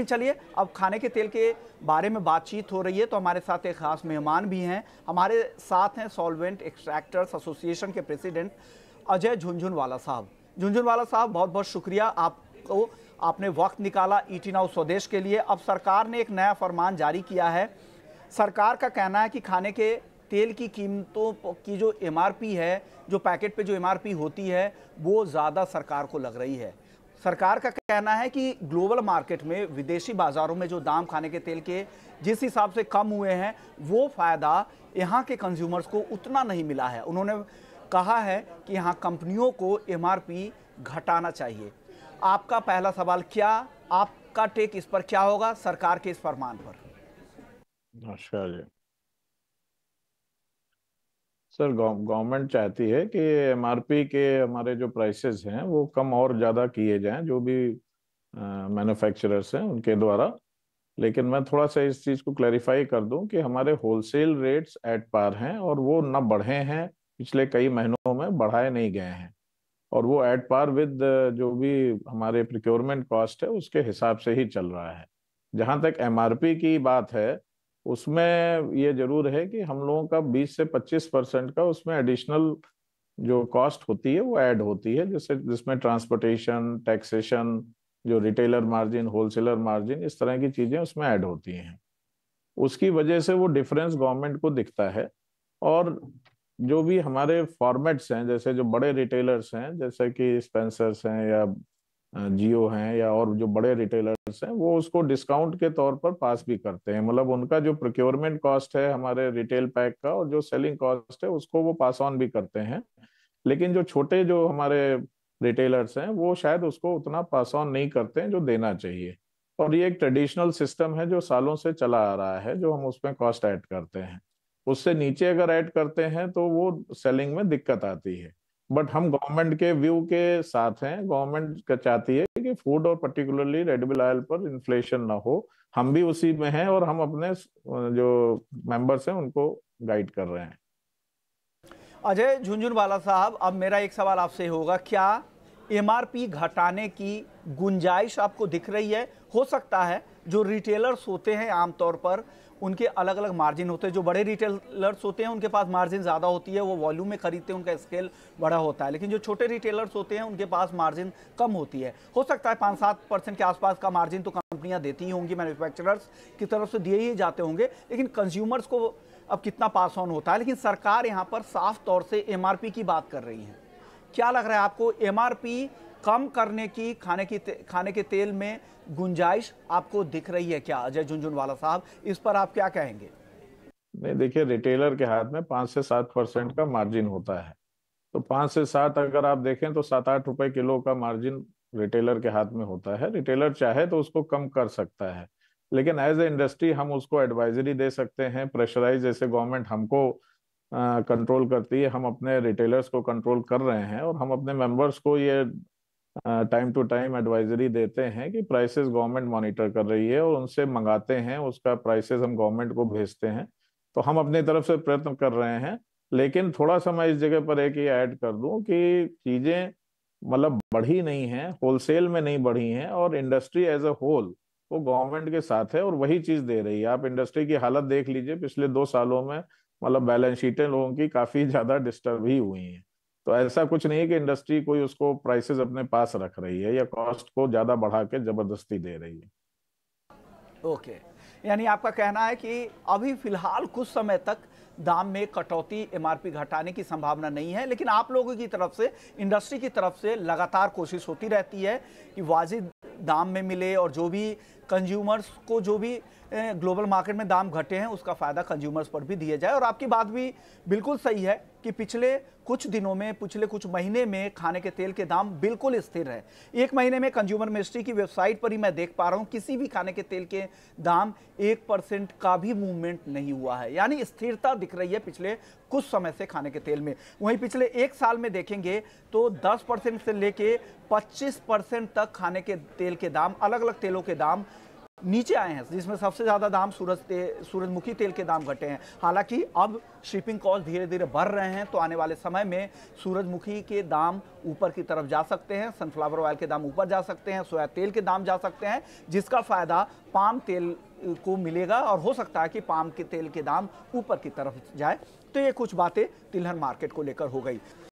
चलिए अब खाने के तेल के बारे में बातचीत हो रही है तो हमारे साथ एक खास मेहमान भी हैं हमारे साथ हैं सॉल्वेंट एक्सट्रैक्टर्स एसोसिएशन के प्रेसिडेंट अजय झुंझुनवाला साहब झुंझुनवाला साहब बहुत बहुत शुक्रिया आपको आपने वक्त निकाला ईटी e नाउ स्वदेश के लिए अब सरकार ने एक नया फरमान जारी किया है सरकार का कहना है कि खाने के तेल की कीमतों की जो एम है जो पैकेट पर जो एम होती है वो ज़्यादा सरकार को लग रही है सरकार का कहना है कि ग्लोबल मार्केट में विदेशी बाज़ारों में जो दाम खाने के तेल के जिस हिसाब से कम हुए हैं वो फ़ायदा यहाँ के कंज्यूमर्स को उतना नहीं मिला है उन्होंने कहा है कि यहाँ कंपनियों को एम घटाना चाहिए आपका पहला सवाल क्या आपका टेक इस पर क्या होगा सरकार के इस फरमान पर नमस्कार सर गवर्नमेंट चाहती है कि एमआरपी के हमारे जो प्राइसेस हैं वो कम और ज़्यादा किए जाएं जो भी मैन्युफैक्चरर्स हैं उनके द्वारा लेकिन मैं थोड़ा सा इस चीज़ को क्लैरिफाई कर दूं कि हमारे होलसेल रेट्स एट पार हैं और वो न बढ़े हैं पिछले कई महीनों में बढ़ाए नहीं गए हैं और वो एट पार विद जो भी हमारे प्रिक्योरमेंट कॉस्ट है उसके हिसाब से ही चल रहा है जहाँ तक एमआरपी की बात है उसमें ये जरूर है कि हम लोगों का 20 से 25 परसेंट का उसमें एडिशनल जो कॉस्ट होती है वो ऐड होती है जैसे जिसमें ट्रांसपोर्टेशन टैक्सेशन जो रिटेलर मार्जिन होलसेलर मार्जिन इस तरह की चीज़ें उसमें ऐड होती हैं उसकी वजह से वो डिफरेंस गवर्नमेंट को दिखता है और जो भी हमारे फॉर्मेट्स हैं जैसे जो बड़े रिटेलर्स हैं जैसे कि स्पेंसर्स हैं या जियो हैं या और जो बड़े रिटेलर्स हैं वो उसको डिस्काउंट के तौर पर पास भी करते हैं मतलब उनका जो प्रोक्योरमेंट कॉस्ट है हमारे रिटेल पैक का और जो सेलिंग कॉस्ट है उसको वो पास ऑन भी करते हैं लेकिन जो छोटे जो हमारे रिटेलर्स हैं वो शायद उसको उतना पास ऑन नहीं करते हैं जो देना चाहिए और ये एक ट्रेडिशनल सिस्टम है जो सालों से चला आ रहा है जो हम उसमें कॉस्ट ऐड करते हैं उससे नीचे अगर ऐड करते हैं तो वो सेलिंग में दिक्कत आती है बट हम गवर्नमेंट के व्यू के साथ हैं गवर्नमेंट का चाहती है कि फूड और पर्टिकुलरली रेडबिल ऑयल पर इन्फ्लेशन ना हो हम भी उसी में हैं और हम अपने जो मेंबर्स हैं उनको गाइड कर रहे हैं अजय झुंझुनवाला साहब अब मेरा एक सवाल आपसे होगा क्या एमआरपी घटाने की गुंजाइश आपको दिख रही है हो सकता है जो रिटेलर्स होते हैं आमतौर पर उनके अलग अलग मार्जिन होते हैं जो बड़े रिटेलर्स होते हैं उनके पास मार्जिन ज़्यादा होती है वो वॉल्यूम में खरीदते हैं उनका स्केल बड़ा होता है लेकिन जो छोटे रिटेलर्स होते हैं उनके पास मार्जिन कम होती है हो सकता है पाँच सात परसेंट के आसपास का मार्जिन तो कंपनियाँ देती ही होंगी मैन्युफैक्चरर्स की तरफ से दिए ही जाते होंगे लेकिन कंज्यूमर्स को अब कितना पास ऑन होता है लेकिन सरकार यहाँ पर साफ तौर से एम की बात कर रही है क्या लग रहा है आपको एम कम करने की खाने की खाने के तेल में गुंजाइश आपको दिख रही है क्या अजय झुंझुनवाला साहब इस पर आप क्या कहेंगे नहीं देखिए रिटेलर के हाथ में पांच से सात परसेंट का मार्जिन होता है तो पांच से सात अगर आप देखें तो सात आठ रुपए किलो का मार्जिन रिटेलर के हाथ में होता है रिटेलर चाहे तो उसको कम कर सकता है लेकिन एज ए इंडस्ट्री हम उसको एडवाइजरी दे सकते हैं प्रेशराइज जैसे गवर्नमेंट हमको कंट्रोल करती है हम अपने रिटेलर्स को कंट्रोल कर रहे हैं और हम अपने मेंबर्स को ये टाइम टू टाइम एडवाइजरी देते हैं कि प्राइसेस गवर्नमेंट मॉनिटर कर रही है और उनसे मंगाते हैं उसका प्राइसेस हम गवर्नमेंट को भेजते हैं तो हम अपनी तरफ से प्रयत्न कर रहे हैं लेकिन थोड़ा सा मैं इस जगह पर एक ही ऐड कर दूं कि चीज़ें मतलब बढ़ी नहीं है होलसेल में नहीं बढ़ी हैं और इंडस्ट्री एज अ होल वो गवर्नमेंट के साथ है और वही चीज़ दे रही है आप इंडस्ट्री की हालत देख लीजिए पिछले दो सालों में मतलब बैलेंस शीटें लोगों की काफ़ी ज़्यादा डिस्टर्ब ही हुई हैं तो ऐसा कुछ नहीं है कि इंडस्ट्री कोई उसको प्राइसेस अपने पास रख रही है या कॉस्ट को ज़्यादा बढ़ा के ज़बरदस्ती दे रही है ओके okay. यानी आपका कहना है कि अभी फिलहाल कुछ समय तक दाम में कटौती एमआरपी घटाने की संभावना नहीं है लेकिन आप लोगों की तरफ से इंडस्ट्री की तरफ से लगातार कोशिश होती रहती है कि वाजिद दाम में मिले और जो भी कंज्यूमर्स को जो भी ग्लोबल मार्केट में दाम घटे हैं उसका फ़ायदा कंज्यूमर्स पर भी दिया जाए और आपकी बात भी बिल्कुल सही है कि पिछले कुछ दिनों में पिछले कुछ महीने में खाने के तेल के दाम बिल्कुल स्थिर है एक महीने में कंज्यूमर मिनिस्ट्री की वेबसाइट पर ही मैं देख पा रहा हूँ किसी भी खाने के तेल के दाम एक परसेंट का भी मूवमेंट नहीं हुआ है यानी स्थिरता दिख रही है पिछले कुछ समय से खाने के तेल में वहीं पिछले एक साल में देखेंगे तो 10 परसेंट से लेके 25 परसेंट तक खाने के तेल के दाम अलग अलग तेलों के दाम नीचे आए हैं जिसमें सबसे ज़्यादा दाम सूरज ते, सूरजमुखी तेल के दाम घटे हैं हालांकि अब शिपिंग कॉस्ट धीरे धीरे बढ़ रहे हैं तो आने वाले समय में सूरजमुखी के दाम ऊपर की तरफ जा सकते हैं सनफ्लावर ऑयल के दाम ऊपर जा सकते हैं सोया तेल के दाम जा सकते हैं जिसका फ़ायदा पाम तेल को मिलेगा और हो सकता है कि पाम के तेल के दाम ऊपर की तरफ जाए तो ये कुछ बातें तिलहन मार्केट को लेकर हो गई